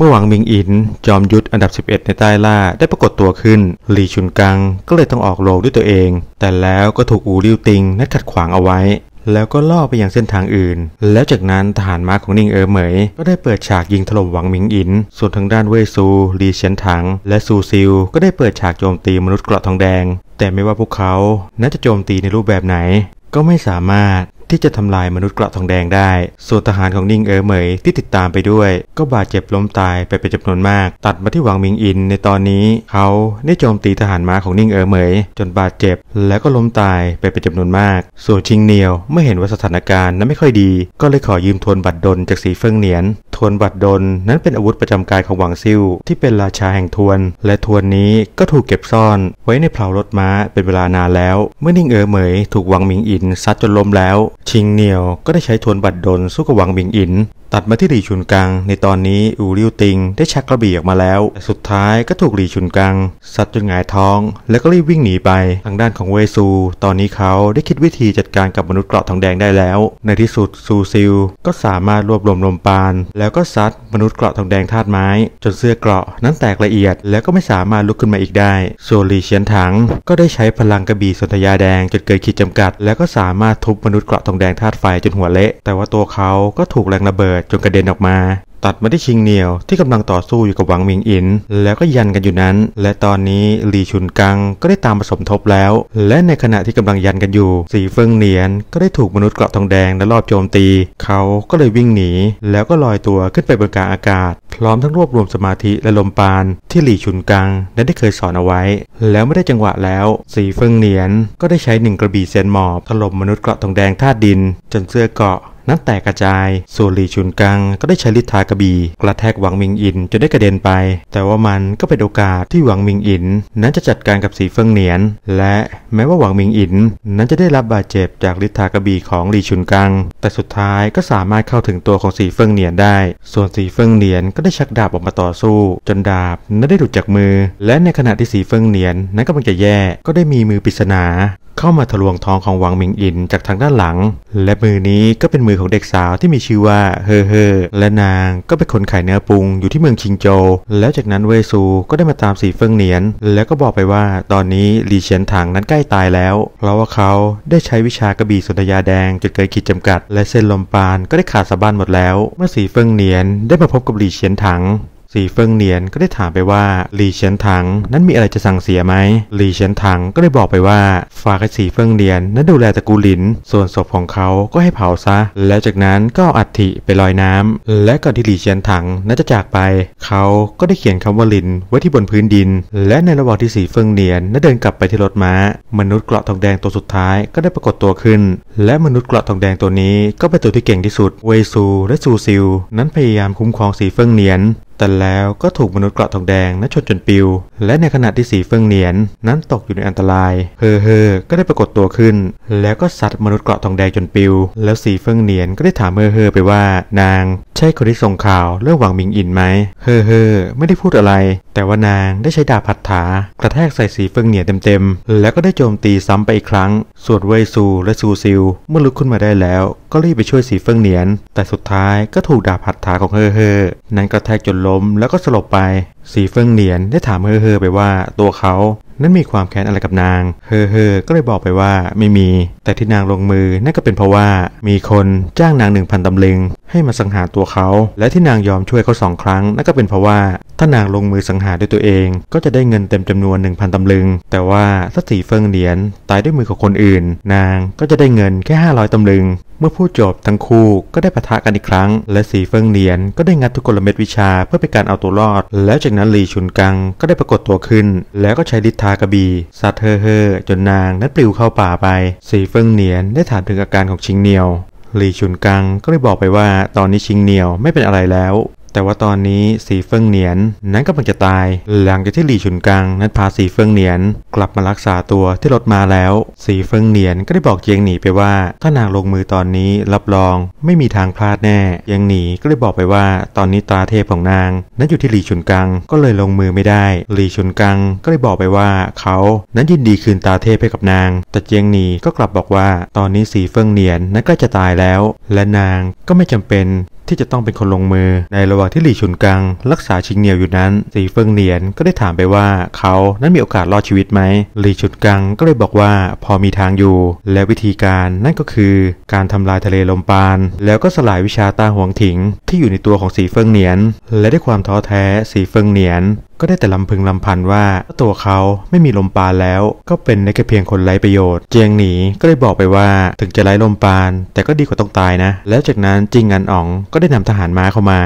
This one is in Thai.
เมื่อหวังมิงอิน จอมยุทธอันดับ 11 ในใต้ล่าได้ปรากฏตัวขึ้น หลีชุนกังก็เลยต้องออกโรงด้วยตัวเอง แต่แล้วก็ถูกอูริวติงนัดขัดขวางเอาไว้ แล้วก็ล่อไปอยังเส้นทางอื่น แล้วจากนั้นทหารม้าของนิงเอ๋อเหมยก็ได้เปิดฉากยิงถล่มหวังมิงอิน ส่วนทางด้านเวซูลีเฉียนถัง และซูซิลก็ได้เปิดฉากโจมตีมนุษย์เกราะทองแดง แต่ไม่ว่าพวกเขานั้นจะโจมตีในรูปแบบไหน ก็ไม่สามารถที่จะทำลายมนุษย์กระทองแดงได้ ส่วนทหารของนิงเอ๋อเหมยที่ติดตามไปด้วย ก็บาดเจ็บล้มตายไปเป็นจำนวนมาก ตัดมาที่หวังมิงอินในตอนนี้เขาได้โจมตีทหารม้าของนิงเอ๋อเหมยจนบาดเจ็บแล้วก็ล้มตายไปเป็นจำนวนมาก ส่วนชิงเนียวเมื่อเห็นว่าสถานการณ์นั้นไม่ค่อยดีก็เลยขอยืมทวนบัตรดนจากสีเฟิงเหนียน ทวนบัตรดนนั้นเป็นอาวุธประจำกายของหวังซิ่วที่เป็นราชาแห่งทวน และทวนนี้ก็ถูกเก็บซ่อนไว้ในเพลารถม้าเป็นเวลานานแล้ว เมื่อนิ่งเอ๋อเหมยถูกหวังมิงอินซัดจนล้มแล้วชิงเหนียวก็ได้ใช้ทวนบัตรดลสู้กับวังบิงอิน ตัดมาที่หลีชุนกัง ในตอนนี้อูริวติง ได้ชักกระบี่ออกมาแล้วสุดท้ายก็ถูกหลีชุนกัง สัดจนหงายท้อง แล้วก็รีบวิ่งหนีไปทางด้านของเวซู ตอนนี้เขาได้คิดวิธีจัดการกับมนุษย์เกราะทองแดงได้แล้ว ในที่สุดซูซิลก็สามารถรวบรวมลมปาน แล้วก็ซัดมนุษย์เกราะทองแดงธาตุไม้ จนเสื้อเกราะนั้นแตกละเอียดแล้วก็ไม่สามารถลุกขึ้นมาอีกได้ส่นหลีเชียนถังก็ได้ใช้พลังกระบี่สนธยาแดงจนเกิดขีดจำกัด แล้วก็สามารถทุบมนุษย์เกราะทองแดงธาตุไฟจนหัวเละ แต่ว่าตัวเขาก็ถูกแรงระเบิดจนกระเด็นออกมาตัดมาที่ชิงเหนียวที่กำลังต่อสู้อยู่กับหวังมิงอิน แล้วก็ยันกันอยู่นั้น และตอนนี้หลีชุนกังก็ได้ตามผสมทบแล้ว และในขณะที่กำลังยันกันอยู่ สีเฟิงเนียน ก็ได้ถูกมนุษย์เกราะทองแดงและรอบโจมตี เขาก็เลยวิ่งหนีแล้วก็ลอยตัวขึ้นไปบนกลางอากาศพร้อมทั้งรวบรวมสมาธิและลมปานที่หลีชุนกังนั้นได้เคยสอนเอาไว้ แล้วไม่ได้จังหวะแล้ว สีเฟิงเนียนก็ได้ใช้หนึ่งกระบี่เซนหมอบถล่มมนุษย์เกราะทองแดงท่าดินจนเสื้อเกราะนั้นแตกกระจายส่วนหลีชุนกัง ก็ได้ใช้ลิทากระบี่กระแทกหวังมิงอินจนได้กระเด็นไป แต่ว่ามันก็เป็นโอกาสที่หวังมิงอิน นั้นจะจัดการกับสีเฟิงเหนียน และแม้ว่าหวังมิงอิน นั้นจะได้รับบาดเจ็บจากลิทากระบี่ของหลีชุนกัง แต่สุดท้ายก็สามารถเข้าถึงตัวของสีเฟิงเหนียนได้ ส่วนสีเฟิงเหนียนก็ได้ชักดาบออกมาต่อสู้ จนดาบ นั้นได้หลุดจากมือ และในขณะที่สีเฟิงเหนียนนั้นกำลังจะแย่ก็ได้มีมือปริศนา เข้ามาทะลวงท้องของหวังมิงอิน จากทางด้านหลัง และมือนี้ก็เป็นมือของเด็กสาวที่มีชื่อว่า เฮอเฮอและนางก็เป็นคนขายเนื้อปรุงอยู่ที่เมืองชิงโจ แล้วจากนั้นเวซูก็ได้มาตามสีเฟิงเหนียน แล้วก็บอกไปว่าตอนนี้ลีเฉียนถังนั้นใกล้ตายแล้ว เพราะว่าเขาได้ใช้วิชากระบี่สุนทยาแดงจนเกินขีดจำกัด และเส้นลมปานก็ได้ขาดสะบั้นหมดแล้ว เมื่อสีเฟิงเหนียนได้มาพบกับลีเฉียนถังสีเฟิงเนียนก็ได้ถามไปว่าลีเฉียนถังนั้นมีอะไรจะสั่งเสียไหมลีเฉียนถังก็ได้บอกไปว่า ฝากให้สีเฟิงเนียนนั้นดูแลตระกูลหลินส่วนศพของเขาก็ให้เผาซะ แล้วจากนั้นก็อัฐิไปลอยน้ำ และก่อนที่ลีเฉียนถังนั้นจะจากไปเขาก็ได้เขียนคำว่าหลินไว้ที่บนพื้นดิน และในระหว่างที่สีเฟิงเนียนนั้นเดินกลับไปที่รถม้ามนุษย์เกราะทองแดงตัวสุดท้ายก็ได้ปรากฏตัวขึ้น และมนุษย์เกราะทองแดงตัวนี้ ก็เป็นตัวที่เก่งที่สุดเวซูและซูซิลนั้นพยายามคุ้มครองสีเฟิงเนียนแต่แล้วก็ถูกมนุษย์เกราะทองแดงนั้นชนจนปิว และในขณะที่สีเฟืองเนียนนั้นตกอยู่ในอันตราย เฮอเฮอก็ได้ปรากฏตัวขึ้นแล้วก็สัตว์มนุษย์เกราะทองแดงจนปิว แล้วสีเฟืองเนียนก็ได้ถามเฮอเฮอไปว่า นาง ใช่คนที่ส่งข่าว เรื่องหวังมิงอินไหม เฮอเฮอไม่ได้พูดอะไร แต่ว่านางได้ใช้ดาบผัดถา กระแทกใส่สีเฟืองเนียนเต็มๆแล้วก็ได้โจมตีซ้ำไปอีกครั้งส่วนเวซูและซูซิลเมื่อลุกขึ้นมาได้แล้วก็รีบไปช่วยสีเฟิงเหนียน แต่สุดท้ายก็ถูกดาบหัดถาของเฮอเฮอนั้นกระแทกจนล้มแล้วก็สลบไปสีเฟิงเหรียญได้ถามเฮอเฮอไปว่าตัวเขา นั้นมีความแค้นอะไรกับนาง เฮอเฮอก็เลยบอกไปว่าไม่มี แต่ที่นางลงมือนั่นก็เป็นเพราะว่ามีคนจ้างนางหนึ่งพันตำลึงให้มาสังหารตัวเขา และที่นางยอมช่วยเขาสองครั้งนั่นก็เป็นเพราะว่า ถ้านางลงมือสังหารด้วยตัวเอง ก็จะได้เงินเต็มจำนวนหนึ่งพันตำลึง แต่ว่าถ้าสีเฟิงเหรียญตายด้วยมือของคนอื่นนางก็จะได้เงินแค่ห้าร้อยตำลึง เมื่อพูดจบทั้งคู่ก็ได้ปะทะกันอีกครั้ง และสีเฟิงเหรียญก็ได้งัดทุกกลเม็ดวิชาเพื่อเป็นการเอาตัวรอดแล้วจากนั้นหลีชุนกังก็ได้ปรากฏตัวขึ้น แล้วก็ใช้ลิทากระบี่สัตเธอเฮอจนนางนั้นปลิวเข้าป่าไป สีเฟิงเหนียนได้ถามถึงอาการของชิงเหนียวหลีชุนกังก็เลยบอกไปว่าตอนนี้ชิงเหนียวไม่เป็นอะไรแล้วแต่ว่าตอนนี้สีเฟิงเหนียน นั้นกำลังจะตาย หลังจากที่หลี่ฉุนกัง นั้นพาสีเฟิงเหนียนกลับมารักษาตัวที่รถมาแล้ว สีเฟิงเหนียนก็ได้บอกเจียงหนีไปว่า ถ้านางลงมือตอนนี้รับรองไม่มีทางพลาดแน่เจียงหนีก็ได้บอกไปว่าตอนนี้ตาเทพของนาง นั้นอยู่ที่หลี่ฉุนกังก็เลยลงมือไม่ได้ หลี่ฉุนกังก็เลยบอกไปว่าเขานั้นยินดีคืนตาเทพให้กับนาง แต่เจียงหนีก็กลับบอกว่า ตอนนี้สีเฟิงเหนียนนั้นก็จะตายแล้ว และนางก็ไม่จำเป็นที่จะต้องเป็นคนลงมือในระหว่างที่หลี่ฉุนกัง รักษาชิงเหนียวอยู่นั้น สีเฟิงเหนียนก็ได้ถามไปว่าเขานั้นมีโอกาสรอดชีวิตไหมหลี่ฉุนกังก็เลยบอกว่าพอมีทางอยู่และวิธีการ นั่นก็คือการทำลายทะเลลมปาน แล้วก็สลายวิชาตาหวงถิง ที่อยู่ในตัวของสีเฟิงเหนียน และด้วยความท้อแท้สีเฟิงเหนียนก็ได้แต่ลำพึงลำพันว่าตัวเขาไม่มีลมปานแล้ว ก็เป็นได้แค่เพียงคนไร้ประโยชน์ เจียงหนีก็เลยบอกไปว่าถึงจะไร้ลมปาน แต่ก็ดีกว่าต้องตายนะ แล้วจากนั้นจิงอันอ๋อง ก็ได้นำทหารม้าเข้ามา